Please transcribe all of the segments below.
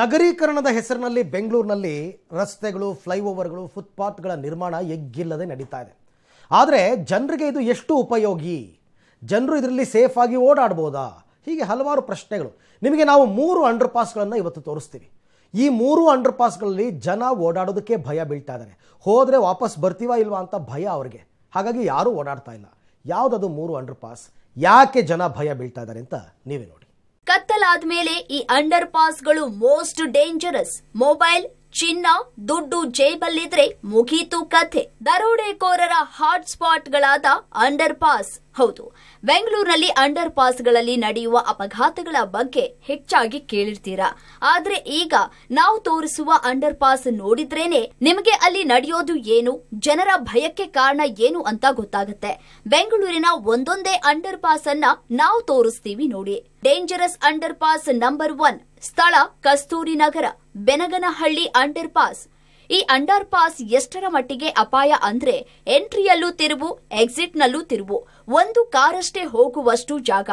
ನಗರೀಕರಣದ ಹೆಸರಿನಲ್ಲಿ ಬೆಂಗಳೂರಿನಲ್ಲಿ ರಸ್ತೆಗಳು ಫ್ಲೈಓವರ್ಗಳು ಫುಟ್ಪಾತ್ಗಳ ನಿರ್ಮಾಣ ಎಗ್ಗಿಲ್ಲದೆ ನಡೀತಾ ಇದೆ ಆದರೆ ಜನರಿಗೆ ಇದು ಎಷ್ಟು ಉಪಯೋಗಿ ಜನರು ಇದರಲ್ಲಿ ಸೇಫಾಗಿ ಓಡಾಡ್ಬೋದಾ ಹೀಗೆ ಹಲವಾರು ಪ್ರಶ್ನೆಗಳು ನಿಮಗೆ ನಾವು ಮೂರು ಅಂಡರ್ ಪಾಸ್ಗಳನ್ನು ಇವತ್ತು ತೋರಿಸ್ತೀವಿ ಈ ಮೂರು ಅಂಡರ್ ಪಾಸ್ಗಳಲ್ಲಿ ಜನ ಓಡಾಡೋದಕ್ಕೆ ಭಯ ಬೀಳ್ತಾ ಇದ್ದಾರೆ ಹೋದರೆ ವಾಪಸ್ ಬರ್ತೀವಾ ಇಲ್ವಾ ಅಂತ ಭಯ ಅವರಿಗೆ ಹಾಗಾಗಿ ಯಾರೂ ಓಡಾಡ್ತಾ ಇಲ್ಲ ಯಾವುದದು ಮೂರು ಅಂಡರ್ ಪಾಸ್ ಯಾಕೆ ಜನ ಭಯ ಬೀಳ್ತಾ ಇದ್ದಾರೆ ಅಂತ ನೀವೇ ನೋಡಿ ಮೇಲೆ ಈ ಅಂಡರ್ ಪಾಸ್ಗಳು ಮೋಸ್ಟ್ ಡೇಂಜರಸ್ ಮೊಬೈಲ್ ಚಿನ್ನ ದುಡ್ಡು ಜೇಬಲ್ಲಿದ್ರೆ ಮುಗೀತು ಕಥೆ ದರೋಡೆಕೋರರ ಹಾಟ್ಸ್ಪಾಟ್ಗಳಾದ ಅಂಡರ್ ಪಾಸ್ ಹೌದು ಬೆಂಗಳೂರಿನಲ್ಲಿ ಅಂಡರ್ ಪಾಸ್ಗಳಲ್ಲಿ ನಡೆಯುವ ಅಪಘಾತಗಳ ಬಗ್ಗೆ ಹೆಚ್ಚಾಗಿ ಕೇಳಿರ್ತೀರಾ ಆದ್ರೆ ಈಗ ನಾವು ತೋರಿಸುವ ಅಂಡರ್ ಪಾಸ್ ನೋಡಿದ್ರೇನೆ ನಿಮಗೆ ಅಲ್ಲಿ ನಡೆಯೋದು ಏನು ಜನರ ಭಯಕ್ಕೆ ಕಾರಣ ಏನು ಅಂತ ಗೊತ್ತಾಗುತ್ತೆ ಬೆಂಗಳೂರಿನ ಒಂದೊಂದೇ ಅಂಡರ್ ಪಾಸ್ ಅನ್ನ ನಾವು ತೋರಿಸ್ತೀವಿ ನೋಡಿ dangerous underpass number one ಸ್ಥಳ ಕಸ್ತೂರಿ ನಗರ ಬೆನಗನಹಳ್ಳಿ ಅಂಡರ್ ಪಾಸ್ ಈ ಅಂಡರ್ ಪಾಸ್ ಎಷ್ಟರ ಮಟ್ಟಿಗೆ ಅಪಾಯ ಅಂದ್ರೆ ಎಂಟ್ರಿಯಲ್ಲೂ ತಿರುವು ಎಕ್ಸಿಟ್ನಲ್ಲೂ ತಿರುವು ಒಂದು ಕಾರಷ್ಟೇ ಹೋಗುವಷ್ಟು ಜಾಗ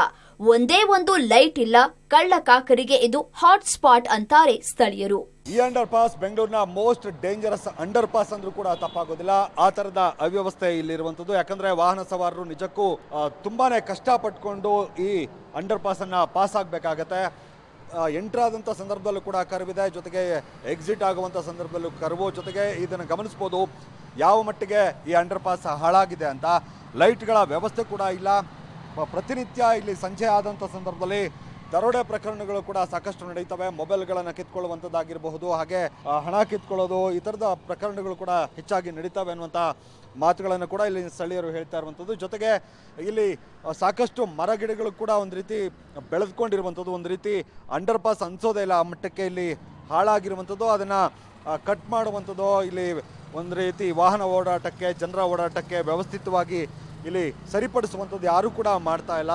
ಒಂದೇ ಒಂದು ಲೈಟ್ ಇಲ್ಲ ಕಳ್ಳ ಕಾಕರಿಗೆ ಇದು ಹಾಟ್ ಸ್ಪಾಟ್ ಅಂತಾರೆ ಸ್ಥಳೀಯರು ಈ ಅಂಡರ್ ಪಾಸ್ ಬೆಂಗಳೂರಿನ ಮೋಸ್ಟ್ ಡೇಂಜರಸ್ ಅಂಡರ್ ಪಾಸ್ ಅಂದ್ರೂ ಕೂಡ ತಪ್ಪಾಗೋದಿಲ್ಲ ಆ ತರದ ಅವ್ಯವಸ್ಥೆ ಇಲ್ಲಿರುವಂತದ್ದು ಯಾಕಂದ್ರೆ ವಾಹನ ಸವಾರರು ನಿಜಕ್ಕೂ ತುಂಬಾನೇ ಕಷ್ಟ ಪಟ್ಕೊಂಡು ಈ ಅಂಡರ್ ಪಾಸ್ ಅನ್ನ ಪಾಸ್ ಆಗ್ಬೇಕಾಗತ್ತೆ ಎಂಟ್ರ್ ಆದಂಥ ಸಂದರ್ಭದಲ್ಲೂ ಕೂಡ ಕರ್ವಿದೆ ಜೊತೆಗೆ ಎಕ್ಸಿಟ್ ಆಗುವಂಥ ಸಂದರ್ಭದಲ್ಲೂ ಕರ್ವು ಜೊತೆಗೆ ಇದನ್ನು ಗಮನಿಸ್ಬೋದು ಯಾವ ಮಟ್ಟಿಗೆ ಈ ಅಂಡರ್ ಪಾಸ್ ಹಾಳಾಗಿದೆ ಅಂತ ಲೈಟ್ಗಳ ವ್ಯವಸ್ಥೆ ಕೂಡ ಇಲ್ಲ ಪ್ರತಿನಿತ್ಯ ಇಲ್ಲಿ ಸಂಜೆ ಆದಂಥ ಸಂದರ್ಭದಲ್ಲಿ ದರೋಡೆ ಪ್ರಕರಣಗಳು ಕೂಡ ಸಾಕಷ್ಟು ನಡೀತವೆ ಮೊಬೈಲ್ಗಳನ್ನು ಕಿತ್ಕೊಳ್ಳುವಂಥದ್ದಾಗಿರಬಹುದು ಹಾಗೆ ಹಣ ಕಿತ್ಕೊಳ್ಳೋದು ಈ ಥರದ ಪ್ರಕರಣಗಳು ಕೂಡ ಹೆಚ್ಚಾಗಿ ನಡೀತವೆ ಅನ್ನುವಂಥ ಮಾತುಗಳನ್ನು ಕೂಡ ಇಲ್ಲಿ ಸ್ಥಳೀಯರು ಹೇಳ್ತಾ ಇರುವಂಥದ್ದು ಜೊತೆಗೆ ಇಲ್ಲಿ ಸಾಕಷ್ಟು ಮರಗಿಡಗಳು ಕೂಡ ಒಂದು ರೀತಿ ಬೆಳೆದುಕೊಂಡಿರುವಂಥದ್ದು ಒಂದು ರೀತಿ ಅಂಡರ್ ಪಾಸ್ ಅನಿಸೋದೇ ಇಲ್ಲ ಆ ಮಟ್ಟಕ್ಕೆ ಇಲ್ಲಿ ಹಾಳಾಗಿರುವಂಥದ್ದು ಅದನ್ನು ಕಟ್ ಮಾಡುವಂಥದ್ದು ಇಲ್ಲಿ ಒಂದು ರೀತಿ ವಾಹನ ಓಡಾಟಕ್ಕೆ ಜನರ ಓಡಾಟಕ್ಕೆ ವ್ಯವಸ್ಥಿತವಾಗಿ ಇಲ್ಲಿ ಸರಿಪಡಿಸುವಂಥದ್ದು ಯಾರೂ ಕೂಡ ಮಾಡ್ತಾ ಇಲ್ಲ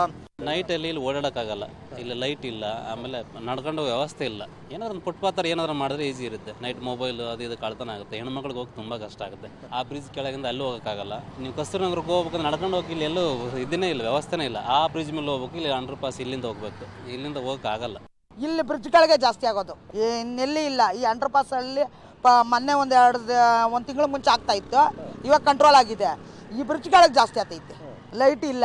ನೈಟ್ ಅಲ್ಲಿ ಇಲ್ಲಿ ಓಡಾಡೋಕ್ಕಾಗಲ್ಲ ಇಲ್ಲಿ ಲೈಟ್ ಇಲ್ಲ ಆಮೇಲೆ ನಡ್ಕೊಂಡು ವ್ಯವಸ್ಥೆ ಇಲ್ಲ ಏನಾದ್ರು ಒಂದು ಫುಟ್ಪಾತ್ ಏನಾದ್ರು ಮಾಡಿದ್ರೆ ಈಸಿ ಇರುತ್ತೆ ನೈಟ್ ಮೊಬೈಲ್ ಅದು ಇದು ಕಳ್ತನ ಆಗುತ್ತೆ ಹೆಣ್ಮಕ್ಳಿಗೆ ಹೋಗಿ ತುಂಬ ಕಷ್ಟ ಆಗುತ್ತೆ ಆ ಬ್ರಿಡ್ಜ್ ಕೆಳಗಿಂದ ಅಲ್ಲೂ ಹೋಗೋಕ್ಕಾಗಲ್ಲ ನೀವು ನಗರಕ್ಕೆ ಹೋಗ್ಬೇಕಂದ್ರೆ ನಡ್ಕೊಂಡು ಹೋಗಿ ಇಲ್ಲಿ ಎಲ್ಲೂ ಇದನ್ನೇ ಇಲ್ಲ ವ್ಯವಸ್ಥೆನೇ ಇಲ್ಲ ಆ ಬ್ರಿಡ್ಜ್ ಮೇಲೆ ಹೋಗ್ಬೇಕು ಇಲ್ಲಿ ಅಂಡರ್ ಪಾಸ್ ಇಲ್ಲಿಂದ ಹೋಗ್ಬೇಕು ಇಲ್ಲಿಂದ ಹೋಗೋಕ್ಕಾಗಲ್ಲ ಇಲ್ಲಿ ಬ್ರಿಡ್ಜ್ ಕೆಳಗೆ ಜಾಸ್ತಿ ಆಗೋದು ಇನ್ನೆಲ್ಲಿ ಇಲ್ಲ ಈ ಅಂಡರ್ ಪಾಸ್ ಅಲ್ಲಿ ಮೊನ್ನೆ ಒಂದು ಎರಡು ಒಂದು ತಿಂಗಳ ಮುಂಚೆ ಆಗ್ತಾ ಇತ್ತು ಇವಾಗ ಕಂಟ್ರೋಲ್ ಆಗಿದೆ ಈ ಬ್ರಿಡ್ಜ್ ಕೆಳಗೆ ಜಾಸ್ತಿ ಆಗ್ತೈತೆ ಲೈಟ್ ಇಲ್ಲ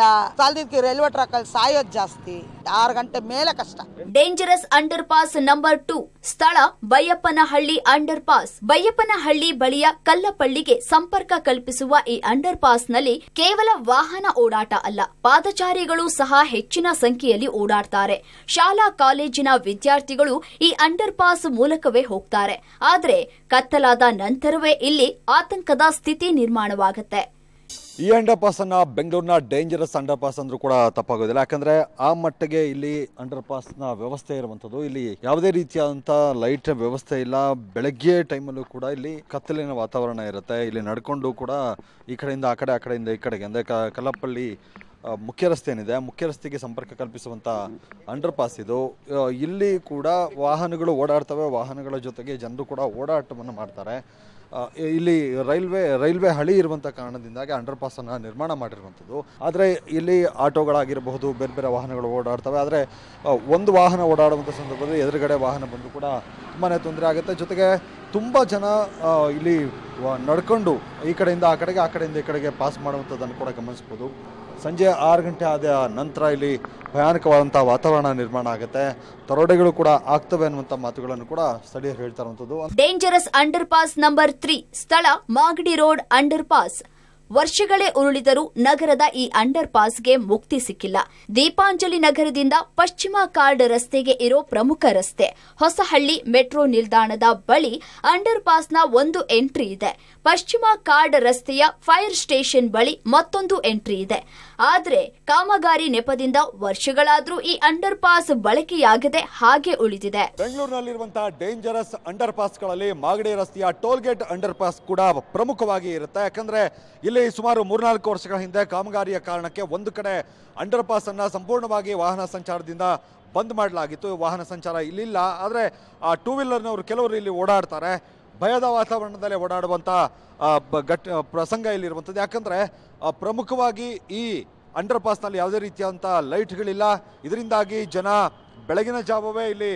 ರೈಲ್ವೆ ಟ್ರಾಕ್ ಅಲ್ಲಿ ಸಾಯೋದು ಜಾಸ್ತಿ ಆರು ಗಂಟೆ ಮೇಲೆ ಕಷ್ಟ dangerous underpass number two ಸ್ಥಳ ಬೈಯಪ್ಪನಹಳ್ಳಿ ಅಂಡರ್ ಪಾಸ್ ಬೈಯಪ್ಪನಹಳ್ಳಿ ಬಳಿಯ ಕಲ್ಲಪಳ್ಳಿಗೆ ಸಂಪರ್ಕ ಕಲ್ಪಿಸುವ ಈ ಅಂಡರ್ ಪಾಸ್ ನಲ್ಲಿ ಕೇವಲ ವಾಹನ ಓಡಾಟ ಅಲ್ಲ ಪಾದಚಾರಿಗಳು ಸಹ ಹೆಚ್ಚಿನ ಸಂಖ್ಯೆಯಲ್ಲಿ ಓಡಾಡ್ತಾರೆ ಶಾಲಾ ಕಾಲೇಜಿನ ವಿದ್ಯಾರ್ಥಿಗಳು ಈ ಅಂಡರ್ ಪಾಸ್ ಮೂಲಕವೇ ಹೋಗ್ತಾರೆ ಆದರೆ ಕತ್ತಲಾದ ನಂತರವೇ ಇಲ್ಲಿ ಆತಂಕದ ಸ್ಥಿತಿ ನಿರ್ಮಾಣವಾಗುತ್ತೆ ಈ ಅಂಡರ್ ಅನ್ನ ಬೆಂಗಳೂರಿನ ಡೇಂಜರಸ್ ಅಂಡರ್ ಪಾಸ್ ಅಂದ್ರೂ ಕೂಡ ತಪ್ಪಾಗೋದಿಲ್ಲ ಯಾಕಂದ್ರೆ ಆ ಮಟ್ಟಿಗೆ ಇಲ್ಲಿ ಅಂಡರ್ ನ ವ್ಯವಸ್ಥೆ ಇರುವಂತದ್ದು ಇಲ್ಲಿ ಯಾವುದೇ ರೀತಿಯಾದಂತಹ ಲೈಟ್ ವ್ಯವಸ್ಥೆ ಇಲ್ಲ ಬೆಳಗ್ಗೆ ಟೈಮಲ್ಲೂ ಕೂಡ ಇಲ್ಲಿ ಕತ್ತಲಿನ ವಾತಾವರಣ ಇರುತ್ತೆ ಇಲ್ಲಿ ನಡ್ಕೊಂಡು ಕೂಡ ಈ ಕಡೆಯಿಂದ ಆ ಕಡೆ ಆ ಕಡೆಯಿಂದ ಈ ಕಡೆಗೆ ಅಂದ್ರೆ ಕಲ್ಲಪ್ಪಳ್ಳಿ ಮುಖ್ಯ ರಸ್ತೆ ಏನಿದೆ ಮುಖ್ಯ ರಸ್ತೆಗೆ ಸಂಪರ್ಕ ಕಲ್ಪಿಸುವಂಥ ಅಂಡರ್ ಪಾಸ್ ಇದು ಇಲ್ಲಿ ಕೂಡ ವಾಹನಗಳು ಓಡಾಡ್ತವೆ ವಾಹನಗಳ ಜೊತೆಗೆ ಜನರು ಕೂಡ ಓಡಾಟವನ್ನು ಮಾಡ್ತಾರೆ ಇಲ್ಲಿ ರೈಲ್ವೆ ರೈಲ್ವೆ ಹಳಿ ಇರುವಂಥ ಕಾರಣದಿಂದಾಗಿ ಅಂಡರ್ ಪಾಸನ್ನು ನಿರ್ಮಾಣ ಮಾಡಿರುವಂಥದ್ದು ಆದರೆ ಇಲ್ಲಿ ಆಟೋಗಳಾಗಿರಬಹುದು ಬೇರೆ ಬೇರೆ ವಾಹನಗಳು ಓಡಾಡ್ತವೆ ಆದರೆ ಒಂದು ವಾಹನ ಓಡಾಡುವಂಥ ಸಂದರ್ಭದಲ್ಲಿ ಎದುರುಗಡೆ ವಾಹನ ಬಂದು ಕೂಡ ತುಂಬಾ ತೊಂದರೆ ಆಗುತ್ತೆ ಜೊತೆಗೆ ತುಂಬ ಜನ ಇಲ್ಲಿ ನಡ್ಕೊಂಡು ಈ ಕಡೆಯಿಂದ ಆ ಕಡೆಗೆ ಆ ಕಡೆಯಿಂದ ಈ ಕಡೆಗೆ ಪಾಸ್ ಮಾಡುವಂಥದ್ದನ್ನು ಕೂಡ ಗಮನಿಸ್ಬೋದು ಸಂಜೆ ಆರು ಗಂಟೆ ಆದ ನಂತರ ಇಲ್ಲಿ ಭಯಾನಕವಾದಂಥ ವಾತಾವರಣ ನಿರ್ಮಾಣ ಆಗುತ್ತೆ ತರೋಡೆಗಳು ಕೂಡ ಆಗ್ತವೆ ಅನ್ನುವಂಥ ಮಾತುಗಳನ್ನು ಕೂಡ ಸ್ಥಳೀಯರು ಹೇಳ್ತಾರಂಥದ್ದು dangerous underpass number three ಸ್ಥಳ ಮಾಗಡಿ ರೋಡ್ ಅಂಡರ್ ಪಾಸ್ ವರ್ಷಗಳೇ ಉರುಳಿದರೂ ನಗರದ ಈ ಅಂಡರ್ ಪಾಸ್ಗೆ ಮುಕ್ತಿ ಸಿಕ್ಕಿಲ್ಲ ದೀಪಾಂಜಲಿ ನಗರದಿಂದ ಪಶ್ಚಿಮ ಕಾರ್ಡ್ ರಸ್ತೆಗೆ ಇರೋ ಪ್ರಮುಖ ರಸ್ತೆ ಹೊಸಹಳ್ಳಿ ಮೆಟ್ರೋ ನಿಲ್ದಾಣದ ಬಳಿ ಅಂಡರ್ ಪಾಸ್ನ ಒಂದು ಎಂಟ್ರಿ ಇದೆ ಪಶ್ಚಿಮ ಕಾರ್ಡ್ ರಸ್ತೆಯ ಫೈರ್ ಸ್ಟೇಷನ್ ಬಳಿ ಮತ್ತೊಂದು ಎಂಟ್ರಿ ಇದೆ ಆದರೆ ಕಾಮಗಾರಿ ನೆಪದಿಂದ ವರ್ಷಗಳಾದರೂ ಈ ಅಂಡರ್ ಪಾಸ್ ಬಳಕೆಯಾಗದೆ ಹಾಗೆ ಉಳಿದಿದೆ ಬೆಂಗಳೂರಿನಲ್ಲಿರುವಂತಹ ಡೇಂಜರಸ್ ಅಂಡರ್ ಪಾಸ್ಗಳಲ್ಲಿ ಮಾಗಡಿ ರಸ್ತೆಯ ಟೋಲ್ಗೇಟ್ ಅಂಡರ್ ಪಾಸ್ ಕೂಡ ಪ್ರಮುಖವಾಗಿ ಇರುತ್ತೆ ಯಾಕಂದ್ರೆ ಇಲ್ಲಿ ಸುಮಾರು ಮೂರ್ನಾಲ್ಕು ವರ್ಷಗಳ ಹಿಂದೆ ಕಾಮಗಾರಿಯ ಕಾರಣಕ್ಕೆ ಒಂದು ಕಡೆ ಅಂಡರ್ ಪಾಸ್ ಅನ್ನ ಸಂಪೂರ್ಣವಾಗಿ ವಾಹನ ಸಂಚಾರದಿಂದ ಬಂದ್ ಮಾಡಲಾಗಿತ್ತು ವಾಹನ ಸಂಚಾರ ಇಲ್ಲಿಲ್ಲ ಆದರೆ ಆ ಟೂ ವೀಲರ್ನವರು ಕೆಲವರು ಇಲ್ಲಿ ಓಡಾಡ್ತಾರೆ ಭಯದ ವಾತಾವರಣದಲ್ಲಿ ಓಡಾಡುವಂಥ ಘಟ್ ಪ್ರಸಂಗ ಇಲ್ಲಿರುವಂಥದ್ದು ಯಾಕಂದರೆ ಪ್ರಮುಖವಾಗಿ ಈ ಅಂಡರ್ ಪಾಸ್ನಲ್ಲಿ ಯಾವುದೇ ರೀತಿಯಾದಂಥ ಲೈಟ್ಗಳಿಲ್ಲ ಇದರಿಂದಾಗಿ ಜನ ಬೆಳಗಿನ ಜಾವವೇ ಇಲ್ಲಿ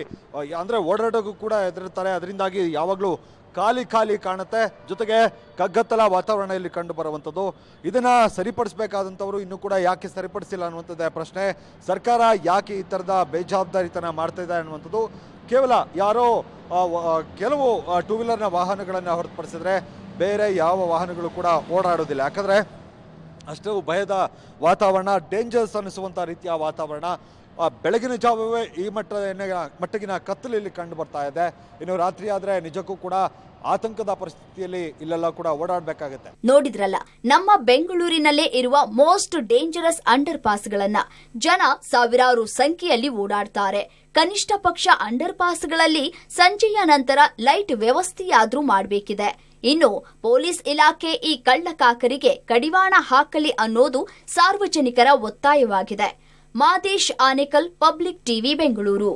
ಅಂದರೆ ಓಡಾಡೋಕ್ಕೂ ಕೂಡ ಎದುರುತ್ತಾರೆ ಅದರಿಂದಾಗಿ ಯಾವಾಗಲೂ ಖಾಲಿ ಖಾಲಿ ಕಾಣುತ್ತೆ ಜೊತೆಗೆ ಕಗ್ಗತ್ತಲ ವಾತಾವರಣ ಇಲ್ಲಿ ಕಂಡು ಬರುವಂಥದ್ದು ಇದನ್ನು ಸರಿಪಡಿಸಬೇಕಾದಂಥವರು ಇನ್ನೂ ಕೂಡ ಯಾಕೆ ಸರಿಪಡಿಸಿಲ್ಲ ಅನ್ನುವಂಥದ್ದೇ ಪ್ರಶ್ನೆ ಸರ್ಕಾರ ಯಾಕೆ ಈ ಥರದ ಬೇಜವಾಬ್ದಾರಿತನ ಮಾಡ್ತಾ ಇದೆ ಅನ್ನುವಂಥದ್ದು ಕೇವಲ ಯಾರೋ ಕೆಲವು ಟೂ ವೀಲರ್ನ ವಾಹನಗಳನ್ನು ಹೊರತುಪಡಿಸಿದ್ರೆ ಬೇರೆ ಯಾವ ವಾಹನಗಳು ಕೂಡ ಓಡಾಡೋದಿಲ್ಲ ಯಾಕಂದರೆ ಅಷ್ಟು ಭಯದ ವಾತಾವರಣ ಡೇಂಜರ್ಸ್ ಅನ್ನಿಸುವಂಥ ರೀತಿಯ ವಾತಾವರಣ ಬೆಳಗಿನ ಜಾವವೇ ಈ ಮಟ್ಟದ ಮಟ್ಟಗಿನ ಕತ್ತಲಲ್ಲಿ ಕಂಡು ಬರ್ತಾ ಇದೆ ಇನ್ನು ರಾತ್ರಿ ಆದರೆ ನಿಜಕ್ಕೂ ಕೂಡ ಆತಂಕದ ಪರಿಸ್ಥಿತಿಯಲ್ಲಿ ಇಲ್ಲೆಲ್ಲ ಕೂಡ ಓಡಾಡಬೇಕಾಗುತ್ತೆ ನೋಡಿದ್ರಲ್ಲ ನಮ್ಮ ಬೆಂಗಳೂರಿನಲ್ಲೇ ಇರುವ ಮೋಸ್ಟ್ ಡೇಂಜರಸ್ ಅಂಡರ್ ಪಾಸ್ಗಳನ್ನ ಜನ ಸಾವಿರಾರು ಸಂಖ್ಯೆಯಲ್ಲಿ ಓಡಾಡ್ತಾರೆ ಕನಿಷ್ಠ ಪಕ್ಷ ಅಂಡರ್ ಪಾಸ್ಗಳಲ್ಲಿ ಸಂಜೆಯ ನಂತರ ಲೈಟ್ ವ್ಯವಸ್ಥೆಯಾದ್ರೂ ಮಾಡಬೇಕಿದೆ ಇನ್ನು ಪೊಲೀಸ್ ಇಲಾಖೆ ಈ ಕಳ್ಳಕಾಕರಿಗೆ ಕಡಿವಾಣ ಹಾಕಲಿ ಅನ್ನೋದು ಸಾರ್ವಜನಿಕರ ಒತ್ತಾಯವಾಗಿದೆ ಮಾದೇಶ್ ಆನೇಕಲ್ ಪಬ್ಲಿಕ್ ಟಿವಿ ಬೆಂಗಳೂರು